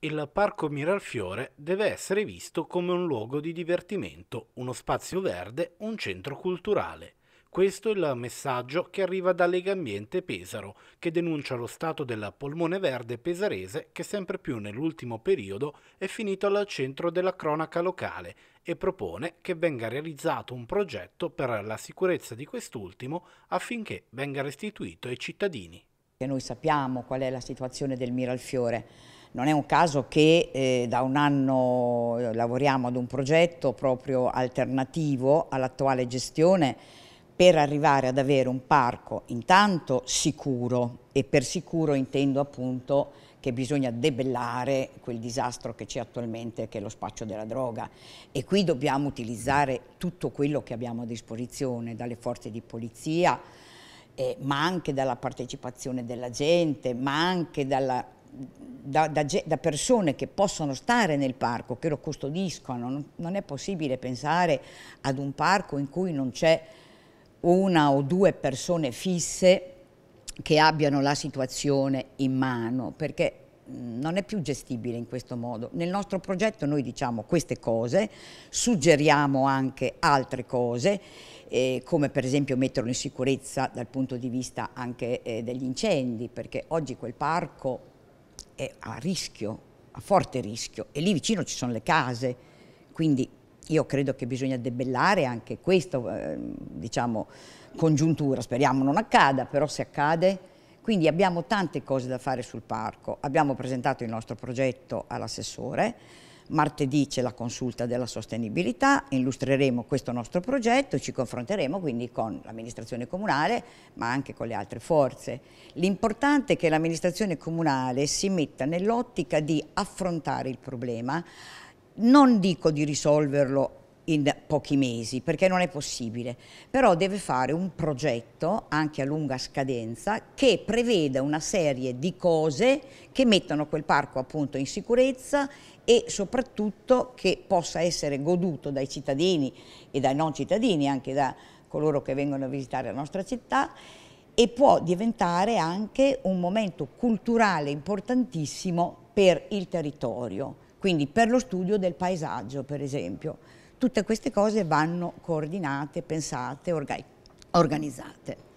il Parco Miralfiore deve essere visto come un luogo di divertimento, uno spazio verde, un centro culturale. Questo è il messaggio che arriva da Lega Ambiente Pesaro, che denuncia lo stato del polmone verde pesarese che sempre più nell'ultimo periodo è finito al centro della cronaca locale e propone che venga realizzato un progetto per la sicurezza di quest'ultimo affinché venga restituito ai cittadini che noi sappiamo qual è la situazione del Miralfiore. Non è un caso che eh, da un anno eh, lavoriamo ad un progetto proprio alternativo all'attuale gestione per arrivare ad avere un parco intanto sicuro e per sicuro intendo appunto che bisogna debellare quel disastro che c'è attualmente che è lo spaccio della droga e qui dobbiamo utilizzare tutto quello che abbiamo a disposizione dalle forze di polizia eh, ma anche dalla partecipazione della gente, ma anche dalla, da, da, da, persone che possono stare nel parco, che lo custodiscono. Non, non è possibile pensare ad un parco in cui non c'è una o due persone fisse che abbiano la situazione in mano, perché non è più gestibile in questo modo. Nel nostro progetto noi diciamo queste cose, suggeriamo anche altre cose, eh, come per esempio metterlo in sicurezza dal punto di vista anche eh, degli incendi, perché oggi quel parco è a rischio, a forte rischio, e lì vicino ci sono le case, quindi io credo che bisogna debellare anche questa eh, diciamo, congiuntura, speriamo non accada, però se accade quindi abbiamo tante cose da fare sul parco, abbiamo presentato il nostro progetto all'assessore, martedì c'è la consulta della sostenibilità, illustreremo questo nostro progetto, ci confronteremo quindi con l'amministrazione comunale ma anche con le altre forze. L'importante è che l'amministrazione comunale si metta nell'ottica di affrontare il problema, non dico di risolverlo in pochi mesi, perché non è possibile, però deve fare un progetto anche a lunga scadenza che preveda una serie di cose che mettano quel parco appunto in sicurezza e soprattutto che possa essere goduto dai cittadini e dai non cittadini, anche da coloro che vengono a visitare la nostra città e può diventare anche un momento culturale importantissimo per il territorio, quindi per lo studio del paesaggio per esempio. Tutte queste cose vanno coordinate, pensate, organizzate.